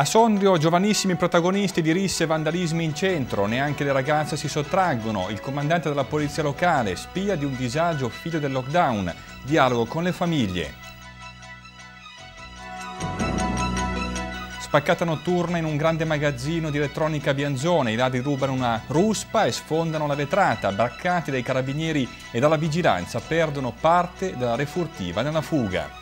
A Sondrio giovanissimi protagonisti di risse e vandalismi in centro, neanche le ragazze si sottraggono, il comandante della polizia locale, spia di un disagio figlio del lockdown, dialogo con le famiglie. Spaccata notturna in un grande magazzino di elettronica Bianzone, i ladri rubano una ruspa e sfondano la vetrata, braccati dai carabinieri e dalla vigilanza perdono parte della refurtiva nella fuga.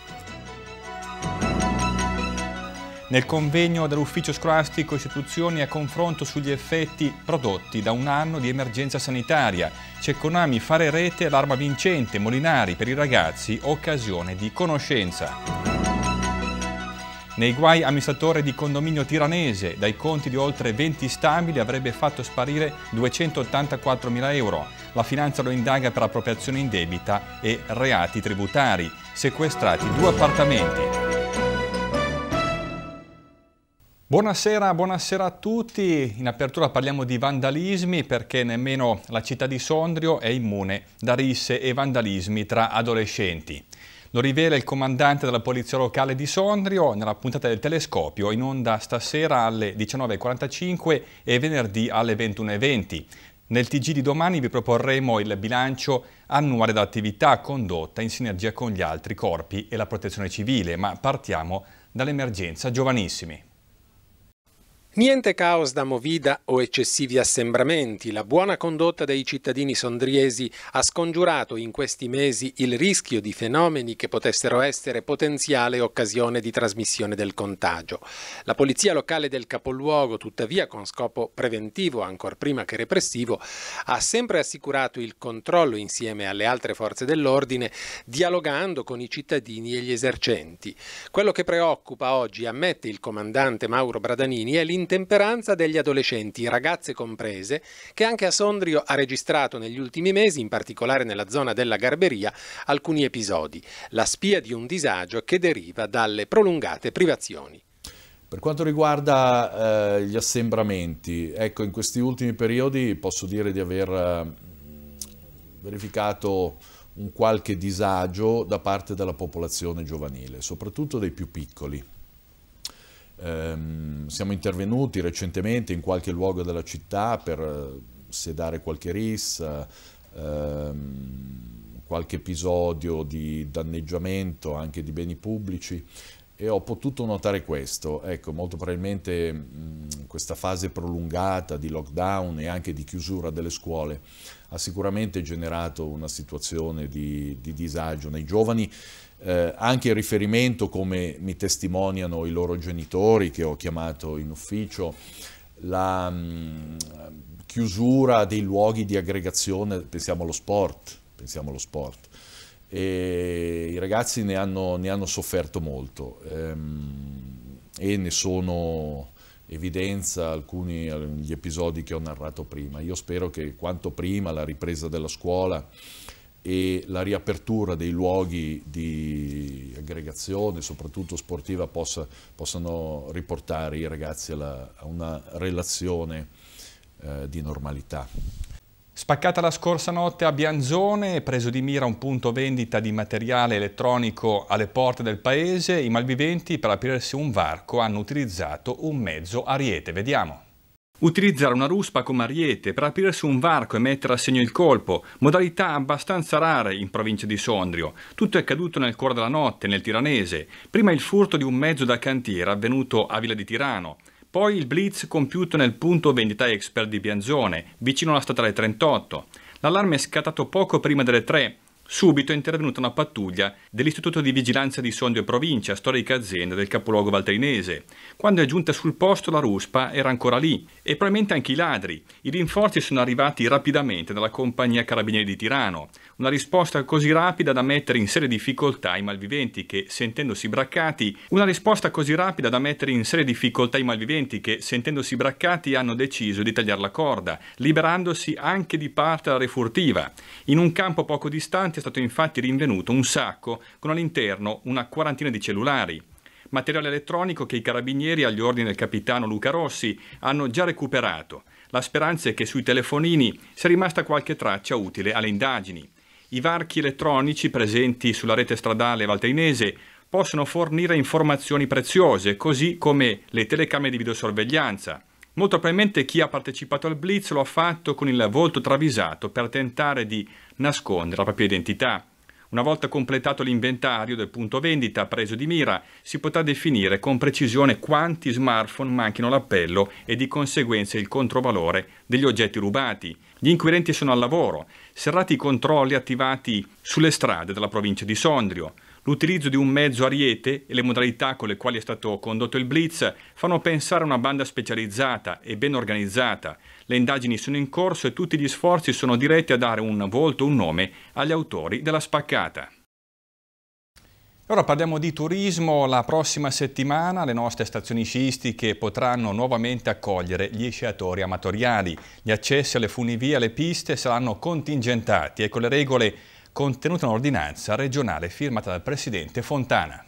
nel convegno dell'Ufficio Scolastico Istituzioni a confronto sugli effetti prodotti da un anno di emergenza sanitaria. C'è Ceconami fare rete, all'arma vincente, Molinari per i ragazzi, occasione di conoscenza. Nei guai amministratore di condominio tiranese, dai conti di oltre 20 stabili avrebbe fatto sparire 284 mila euro. La finanza lo indaga per appropriazione indebita e reati tributari. Sequestrati due appartamenti. Buonasera, buonasera, a tutti. In apertura parliamo di vandalismi perché nemmeno la città di Sondrio è immune da risse e vandalismi tra adolescenti. Lo rivela il comandante della polizia locale di Sondrio nella puntata del telescopio in onda stasera alle 19.45 e venerdì alle 21.20. Nel TG di domani vi proporremo il bilancio annuale d'attività condotta in sinergia con gli altri corpi e la protezione civile, ma partiamo dall'emergenza giovanissimi. Niente caos da movida o eccessivi assembramenti, la buona condotta dei cittadini sondriesi ha scongiurato in questi mesi il rischio di fenomeni che potessero essere potenziale occasione di trasmissione del contagio. La polizia locale del capoluogo, tuttavia con scopo preventivo ancor prima che repressivo, ha sempre assicurato il controllo insieme alle altre forze dell'ordine, dialogando con i cittadini e gli esercenti. Quello che preoccupa oggi, ammette il comandante Mauro Bradanini, è l'interno l'intemperanza degli adolescenti, ragazze comprese, che anche a Sondrio ha registrato negli ultimi mesi, in particolare nella zona della Garberia, alcuni episodi, la spia di un disagio che deriva dalle prolungate privazioni. Per quanto riguarda eh, gli assembramenti, ecco, in questi ultimi periodi posso dire di aver eh, verificato un qualche disagio da parte della popolazione giovanile, soprattutto dei più piccoli. Ehm, siamo intervenuti recentemente in qualche luogo della città per eh, sedare qualche rissa, ehm, qualche episodio di danneggiamento anche di beni pubblici e ho potuto notare questo. Ecco, molto probabilmente mh, questa fase prolungata di lockdown e anche di chiusura delle scuole ha sicuramente generato una situazione di, di disagio nei giovani eh, anche il riferimento, come mi testimoniano i loro genitori che ho chiamato in ufficio, la mh, mm, chiusura dei luoghi di aggregazione, pensiamo allo sport, pensiamo allo sport. E I ragazzi ne hanno, ne hanno sofferto molto ehm, e ne sono evidenza alcuni gli episodi che ho narrato prima. Io spero che quanto prima la ripresa della scuola e la riapertura dei luoghi di aggregazione, soprattutto sportiva, possa, possano riportare i ragazzi alla, a una relazione eh, di normalità. Spaccata la scorsa notte a Bianzone, preso di mira un punto vendita di materiale elettronico alle porte del paese, i malviventi per aprirsi un varco hanno utilizzato un mezzo ariete. Vediamo. Utilizzare una ruspa come ariete per aprire su un varco e mettere a segno il colpo, modalità abbastanza rare in provincia di Sondrio. Tutto è accaduto nel cuore della notte, nel Tiranese. Prima il furto di un mezzo da cantiere avvenuto a Villa di Tirano. Poi il blitz compiuto nel punto vendita expert di Bianzone, vicino alla statale 38. L'allarme è scattato poco prima delle 3 Subito è intervenuta una pattuglia dell'Istituto di Vigilanza di Sondrio e Provincia, storica azienda del capoluogo valtrinese. Quando è giunta sul posto la ruspa era ancora lì e probabilmente anche i ladri. I rinforzi sono arrivati rapidamente dalla compagnia Carabinieri di Tirano. Una risposta così rapida da mettere in serie difficoltà i malviventi che, sentendosi braccati, una risposta così rapida da mettere in seria difficoltà i malviventi che, sentendosi braccati, hanno deciso di tagliare la corda, liberandosi anche di parte la refurtiva. In un campo poco distante è stato infatti rinvenuto un sacco con all'interno una quarantina di cellulari, materiale elettronico che i carabinieri agli ordini del capitano Luca Rossi hanno già recuperato. La speranza è che sui telefonini sia rimasta qualche traccia utile alle indagini. I varchi elettronici presenti sulla rete stradale valteinese possono fornire informazioni preziose, così come le telecamere di videosorveglianza. Molto probabilmente chi ha partecipato al blitz lo ha fatto con il volto travisato per tentare di nascondere la propria identità. Una volta completato l'inventario del punto vendita preso di mira, si potrà definire con precisione quanti smartphone manchino all'appello e di conseguenza il controvalore degli oggetti rubati. Gli inquirenti sono al lavoro, serrati i controlli attivati sulle strade della provincia di Sondrio. L'utilizzo di un mezzo ariete e le modalità con le quali è stato condotto il blitz fanno pensare a una banda specializzata e ben organizzata. Le indagini sono in corso e tutti gli sforzi sono diretti a dare un volto, un nome agli autori della spaccata. Ora parliamo di turismo. La prossima settimana le nostre stazioni sciistiche potranno nuovamente accogliere gli sciatori amatoriali. Gli accessi alle funivie e alle piste saranno contingentati e con le regole contenuta un'ordinanza regionale firmata dal presidente Fontana.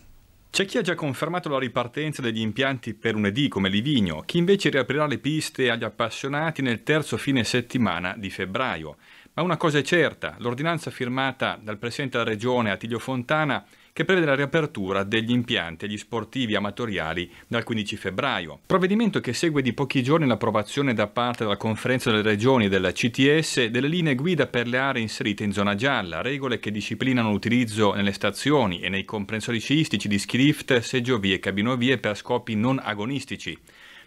C'è chi ha già confermato la ripartenza degli impianti per lunedì come Livigno, chi invece riaprirà le piste agli appassionati nel terzo fine settimana di febbraio. Ma una cosa è certa, l'ordinanza firmata dal Presidente della Regione Attilio Fontana che prevede la riapertura degli impianti agli sportivi amatoriali dal 15 febbraio. Provvedimento che segue di pochi giorni l'approvazione da parte della Conferenza delle Regioni e della CTS delle linee guida per le aree inserite in zona gialla, regole che disciplinano l'utilizzo nelle stazioni e nei comprensori sciistici di skilift, seggiovie e cabinovie per scopi non agonistici.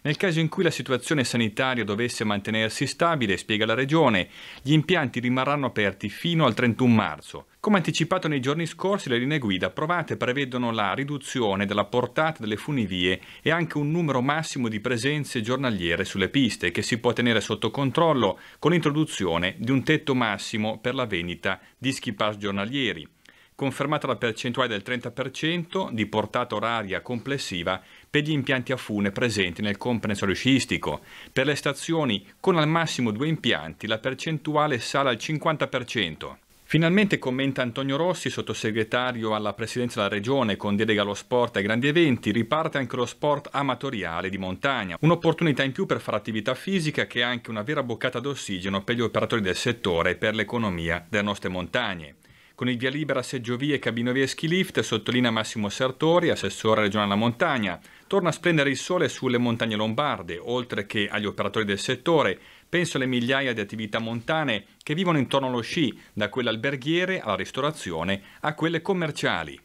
Nel caso in cui la situazione sanitaria dovesse mantenersi stabile, spiega la Regione, gli impianti rimarranno aperti fino al 31 marzo. Come anticipato nei giorni scorsi, le linee guida approvate prevedono la riduzione della portata delle funivie e anche un numero massimo di presenze giornaliere sulle piste che si può tenere sotto controllo con l'introduzione di un tetto massimo per la vendita di ski pass giornalieri confermata la percentuale del 30% di portata oraria complessiva per gli impianti a fune presenti nel comprensorio sciistico. Per le stazioni con al massimo due impianti la percentuale sale al 50%. Finalmente commenta Antonio Rossi, sottosegretario alla presidenza della regione con delega allo sport e ai grandi eventi, riparte anche lo sport amatoriale di montagna. Un'opportunità in più per fare attività fisica che è anche una vera boccata d'ossigeno per gli operatori del settore e per l'economia delle nostre montagne con il via libera a seggiovie, cabinovie e skilift, sottolinea Massimo Sartori, assessore regionale alla montagna. Torna a splendere il sole sulle montagne lombarde, oltre che agli operatori del settore. Penso alle migliaia di attività montane che vivono intorno allo sci, da quelle alberghiere alla ristorazione a quelle commerciali.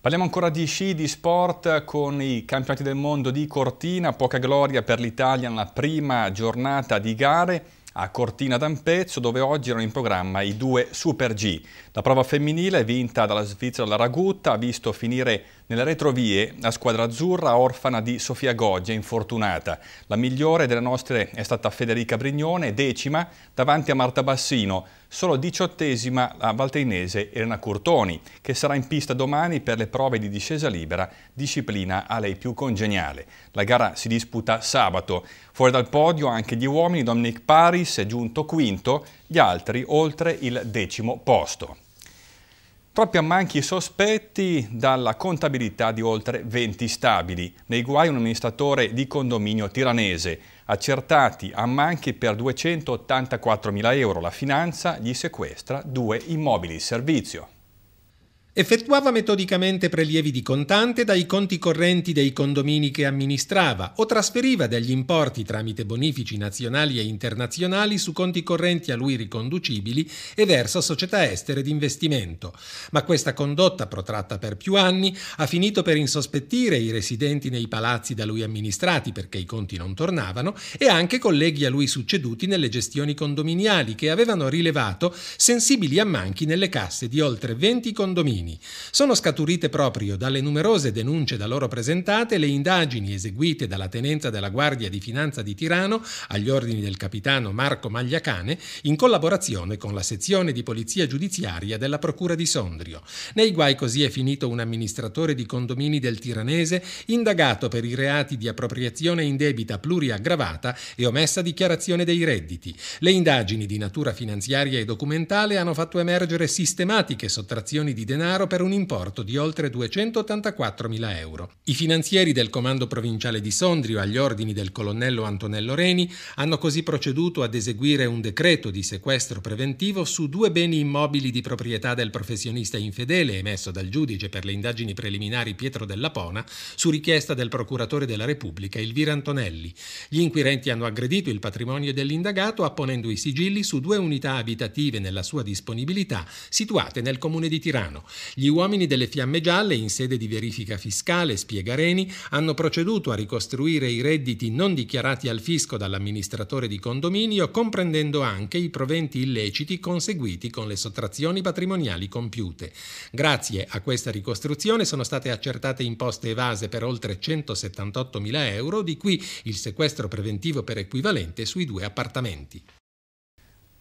Parliamo ancora di sci, di sport con i campionati del mondo di Cortina, poca gloria per l'Italia nella prima giornata di gare a Cortina d'Ampezzo dove oggi erano in programma i due Super G. La prova femminile vinta dalla Svizzera alla Ragutta ha visto finire nelle retrovie la squadra azzurra orfana di Sofia Goggia, infortunata. La migliore delle nostre è stata Federica Brignone, decima, davanti a Marta Bassino, solo diciottesima la valteinese Elena Curtoni, che sarà in pista domani per le prove di discesa libera, disciplina a lei più congeniale. La gara si disputa sabato. Fuori dal podio anche gli uomini, Dominic Paris è giunto quinto, gli altri oltre il decimo posto. Proprio a manchi sospetti dalla contabilità di oltre 20 stabili. Nei guai un amministratore di condominio tiranese. Accertati a manchi per 284 euro. La finanza gli sequestra due immobili di servizio. Effettuava metodicamente prelievi di contante dai conti correnti dei condomini che amministrava o trasferiva degli importi tramite bonifici nazionali e internazionali su conti correnti a lui riconducibili e verso società estere di investimento. Ma questa condotta, protratta per più anni, ha finito per insospettire i residenti nei palazzi da lui amministrati perché i conti non tornavano e anche colleghi a lui succeduti nelle gestioni condominiali che avevano rilevato sensibili ammanchi nelle casse di oltre 20 condomini cittadini. Sono scaturite proprio dalle numerose denunce da loro presentate le indagini eseguite dalla tenenza della Guardia di Finanza di Tirano agli ordini del capitano Marco Magliacane in collaborazione con la sezione di polizia giudiziaria della Procura di Sondrio. Nei guai così è finito un amministratore di condomini del Tiranese indagato per i reati di appropriazione indebita pluriaggravata e omessa dichiarazione dei redditi. Le indagini di natura finanziaria e documentale hanno fatto emergere sistematiche sottrazioni di denaro denaro per un importo di oltre 284.000 euro. I finanzieri del comando provinciale di Sondrio, agli ordini del colonnello Antonello Reni, hanno così proceduto ad eseguire un decreto di sequestro preventivo su due beni immobili di proprietà del professionista infedele emesso dal giudice per le indagini preliminari Pietro Della Pona su richiesta del procuratore della Repubblica Elvira Antonelli. Gli inquirenti hanno aggredito il patrimonio dell'indagato apponendo i sigilli su due unità abitative nella sua disponibilità situate nel comune di Tirano. Gli uomini delle Fiamme Gialle, in sede di verifica fiscale, spiega Reni, hanno proceduto a ricostruire i redditi non dichiarati al fisco dall'amministratore di condominio, comprendendo anche i proventi illeciti conseguiti con le sottrazioni patrimoniali compiute. Grazie a questa ricostruzione sono state accertate imposte evase per oltre 178 mila euro, di cui il sequestro preventivo per equivalente sui due appartamenti.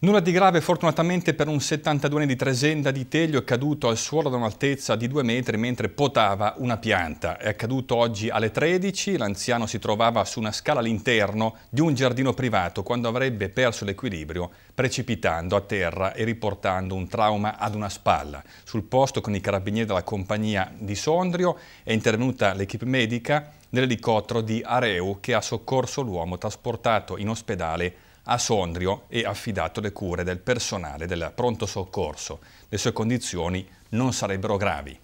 Nulla di grave fortunatamente per un 72enne di Tresenda di Teglio caduto al suolo da un'altezza di 2 metri mentre potava una pianta. È accaduto oggi alle 13, l'anziano si trovava su una scala all'interno di un giardino privato quando avrebbe perso l'equilibrio precipitando a terra e riportando un trauma ad una spalla. Sul posto con i carabinieri della compagnia di Sondrio è intervenuta l'equipe medica nell'elicottero di Areu che ha soccorso l'uomo trasportato in ospedale a Sondrio e affidato le cure del personale del pronto soccorso. Le sue condizioni non sarebbero gravi.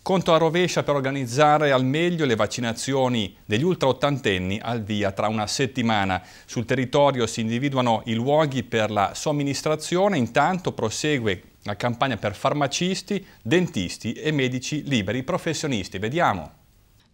Conto a rovescia per organizzare al meglio le vaccinazioni degli ultraottantenni al via tra una settimana. Sul territorio si individuano i luoghi per la somministrazione, intanto prosegue la campagna per farmacisti, dentisti e medici liberi professionisti. Vediamo.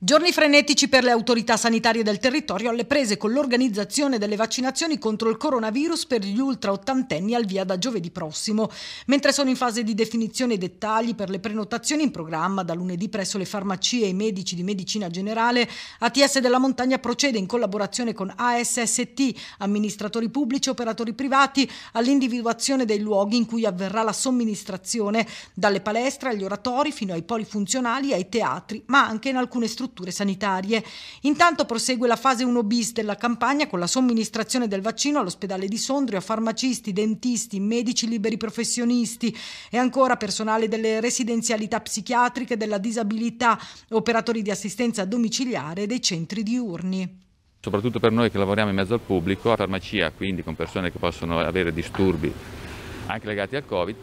Giorni frenetici per le autorità sanitarie del territorio alle prese con l'organizzazione delle vaccinazioni contro il coronavirus per gli ultra ottantenni al via da giovedì prossimo, mentre sono in fase di definizione i dettagli per le prenotazioni in programma da lunedì presso le farmacie e i medici di medicina generale, ATS della Montagna procede in collaborazione con ASST, amministratori pubblici e operatori privati all'individuazione dei luoghi in cui avverrà la somministrazione, dalle palestre agli oratori fino ai poli funzionali ai teatri, ma anche in alcune strutture strutture sanitarie. Intanto prosegue la fase 1 bis della campagna con la somministrazione del vaccino all'ospedale di Sondrio a farmacisti, dentisti, medici liberi professionisti e ancora personale delle residenzialità psichiatriche, della disabilità, operatori di assistenza domiciliare e dei centri diurni. Soprattutto per noi che lavoriamo in mezzo al pubblico, a farmacia, quindi con persone che possono avere disturbi anche legati al Covid,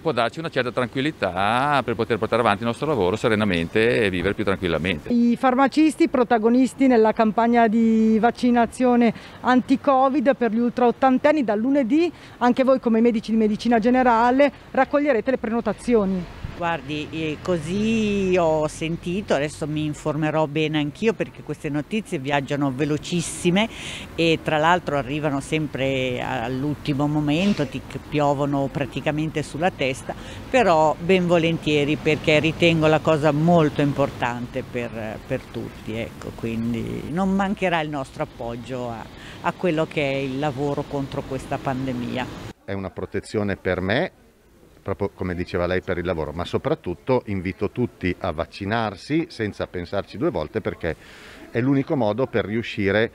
può darci una certa tranquillità per poter portare avanti il nostro lavoro serenamente e vivere più tranquillamente. I farmacisti protagonisti nella campagna di vaccinazione anti-Covid per gli ultraottantenni dal lunedì, anche voi come medici di medicina generale raccoglierete le prenotazioni. Guardi, eh, così ho sentito, adesso mi informerò bene anch'io perché queste notizie viaggiano velocissime e tra l'altro arrivano sempre all'ultimo momento, ti piovono praticamente sulla testa, però ben volentieri perché ritengo la cosa molto importante per, per tutti, ecco, quindi non mancherà il nostro appoggio a, a quello che è il lavoro contro questa pandemia. È una protezione per me proprio come diceva lei per il lavoro, ma soprattutto invito tutti a vaccinarsi senza pensarci due volte perché è l'unico modo per riuscire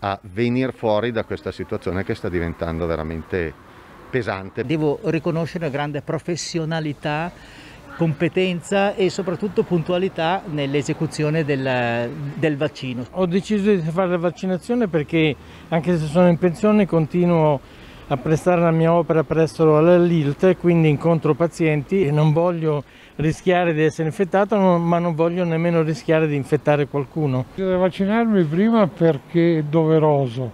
a venire fuori da questa situazione che sta diventando veramente pesante. Devo riconoscere una grande professionalità competenza e soprattutto puntualità nell'esecuzione del, del, vaccino. Ho deciso di fare la vaccinazione perché anche se sono in pensione continuo a prestare la mia opera presso la LILT, quindi incontro pazienti e non voglio rischiare di essere infettato, ma non voglio nemmeno rischiare di infettare qualcuno. Devo vaccinarmi prima perché è doveroso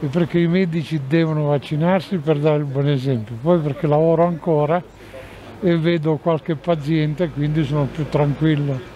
e perché i medici devono vaccinarsi per dare il buon esempio, poi perché lavoro ancora e vedo qualche paziente, quindi sono più tranquillo.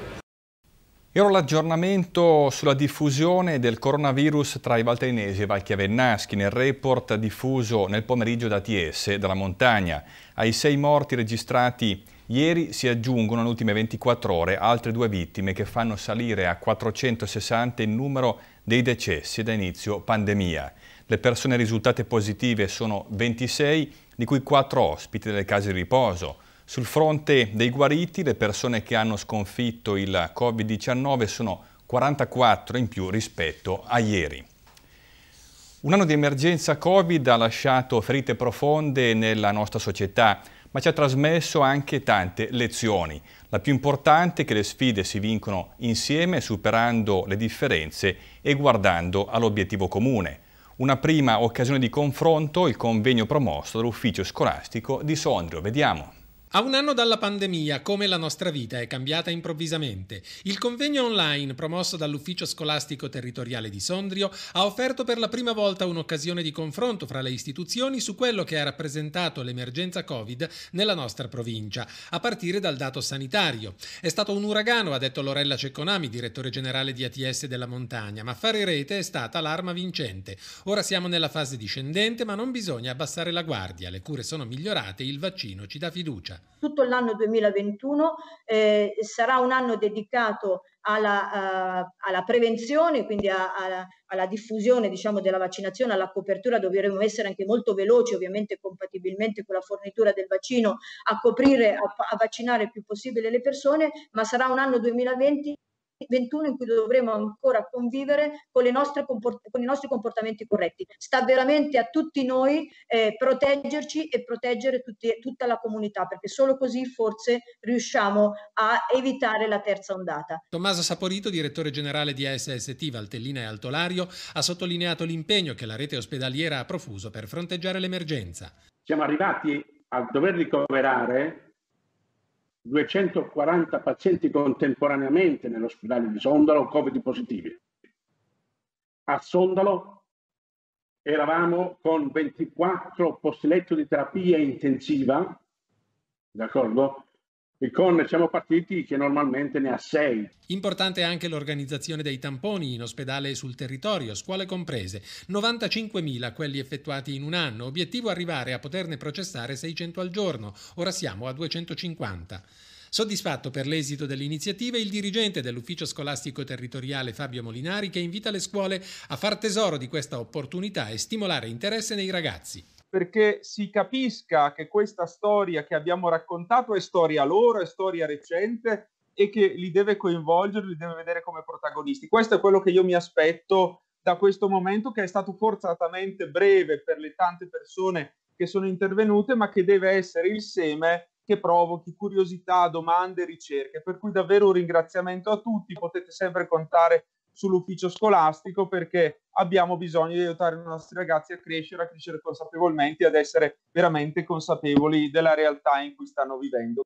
E l'aggiornamento sulla diffusione del coronavirus tra i valteinesi e valchiavennaschi nel report diffuso nel pomeriggio da TS della montagna. Ai sei morti registrati ieri si aggiungono nelle ultime 24 ore altre due vittime che fanno salire a 460 il numero dei decessi da inizio pandemia. Le persone risultate positive sono 26, di cui 4 ospiti delle case di riposo, sul fronte dei guariti, le persone che hanno sconfitto il Covid-19 sono 44 in più rispetto a ieri. Un anno di emergenza Covid ha lasciato ferite profonde nella nostra società, ma ci ha trasmesso anche tante lezioni. La più importante è che le sfide si vincono insieme, superando le differenze e guardando all'obiettivo comune. Una prima occasione di confronto, il convegno promosso dall'ufficio scolastico di Sondrio. Vediamo. A un anno dalla pandemia, come la nostra vita è cambiata improvvisamente, il convegno online promosso dall'Ufficio Scolastico Territoriale di Sondrio ha offerto per la prima volta un'occasione di confronto fra le istituzioni su quello che ha rappresentato l'emergenza Covid nella nostra provincia, a partire dal dato sanitario. È stato un uragano, ha detto Lorella Cecconami, direttore generale di ATS della Montagna, ma fare rete è stata l'arma vincente. Ora siamo nella fase discendente, ma non bisogna abbassare la guardia, le cure sono migliorate, il vaccino ci dà fiducia tutto l'anno 2021 eh, sarà un anno dedicato alla, uh, alla prevenzione, quindi a, a, alla diffusione diciamo, della vaccinazione, alla copertura, dovremo essere anche molto veloci, ovviamente compatibilmente con la fornitura del vaccino, a coprire, a, a vaccinare il più possibile le persone, ma sarà un anno 2020 2021 in cui dovremo ancora convivere con, con, i nostri comportamenti corretti. Sta veramente a tutti noi eh, proteggerci e proteggere tutti, tutta la comunità, perché solo così forse riusciamo a evitare la terza ondata. Tommaso Saporito, direttore generale di ASST Valtellina e Altolario, ha sottolineato l'impegno che la rete ospedaliera ha profuso per fronteggiare l'emergenza. Siamo arrivati a dover ricoverare 240 pazienti contemporaneamente nell'ospedale di Sondalo Covid positivi. A Sondalo eravamo con 24 posti letto di terapia intensiva, d'accordo? e con siamo partiti che normalmente ne ha sei. Importante anche l'organizzazione dei tamponi in ospedale e sul territorio, scuole comprese. 95.000 quelli effettuati in un anno, obiettivo arrivare a poterne processare 600 al giorno, ora siamo a 250. Soddisfatto per l'esito dell'iniziativa il dirigente dell'ufficio scolastico territoriale Fabio Molinari che invita le scuole a far tesoro di questa opportunità e stimolare interesse nei ragazzi perché si capisca che questa storia che abbiamo raccontato è storia loro, è storia recente e che li deve coinvolgere, li deve vedere come protagonisti. Questo è quello che io mi aspetto da questo momento che è stato forzatamente breve per le tante persone che sono intervenute, ma che deve essere il seme che provochi curiosità, domande, ricerche. Per cui davvero un ringraziamento a tutti, potete sempre contare sull'ufficio scolastico perché abbiamo bisogno di aiutare i nostri ragazzi a crescere, a crescere consapevolmente e ad essere veramente consapevoli della realtà in cui stanno vivendo.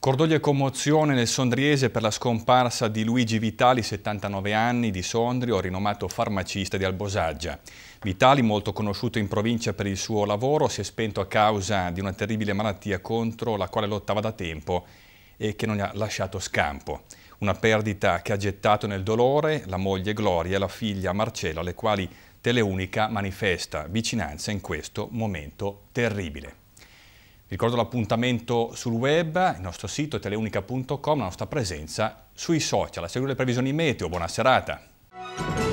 Cordoglio e commozione nel Sondriese per la scomparsa di Luigi Vitali, 79 anni, di Sondrio, rinomato farmacista di Albosaggia. Vitali, molto conosciuto in provincia per il suo lavoro, si è spento a causa di una terribile malattia contro la quale lottava da tempo e che non gli ha lasciato scampo. Una perdita che ha gettato nel dolore la moglie Gloria e la figlia Marcella, alle quali Teleunica manifesta vicinanza in questo momento terribile. Vi ricordo l'appuntamento sul web, il nostro sito teleunica.com, la nostra presenza sui social. A seguire le previsioni meteo. Buona serata.